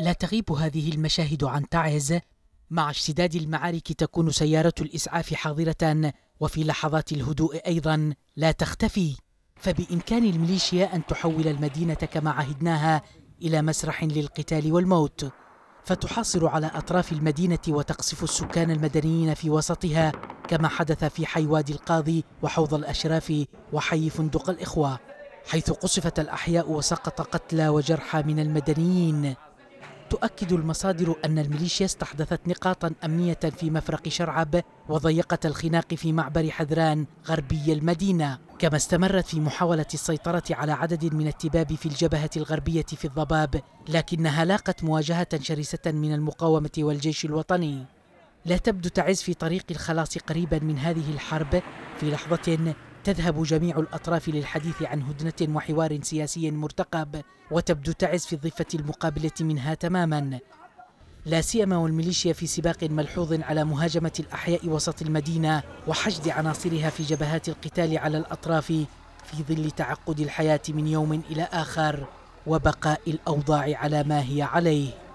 لا تغيب هذه المشاهد عن تعز مع اشتداد المعارك تكون سيارة الإسعاف حاضرة وفي لحظات الهدوء أيضا لا تختفي فبإمكان الميليشيا أن تحول المدينة كما عهدناها إلى مسرح للقتال والموت فتحاصر على أطراف المدينة وتقصف السكان المدنيين في وسطها كما حدث في حي وادي القاضي وحوض الأشراف وحي فندق الإخوة حيث قصفت الأحياء وسقط قتلى وجرحى من المدنيين تؤكد المصادر أن الميليشيا استحدثت نقاطا أمنية في مفرق شرعب وضيقة الخناق في معبر حذران غربي المدينة كما استمرت في محاولة السيطرة على عدد من التباب في الجبهة الغربية في الضباب لكنها لاقت مواجهة شرسة من المقاومة والجيش الوطني لا تبدو تعز في طريق الخلاص قريبا من هذه الحرب في لحظة تذهب جميع الأطراف للحديث عن هدنة وحوار سياسي مرتقب وتبدو تعز في الضفة المقابلة منها تماما لا سيما والميليشيا في سباق ملحوظ على مهاجمة الأحياء وسط المدينة وحشد عناصرها في جبهات القتال على الأطراف في ظل تعقد الحياة من يوم إلى آخر وبقاء الأوضاع على ما هي عليه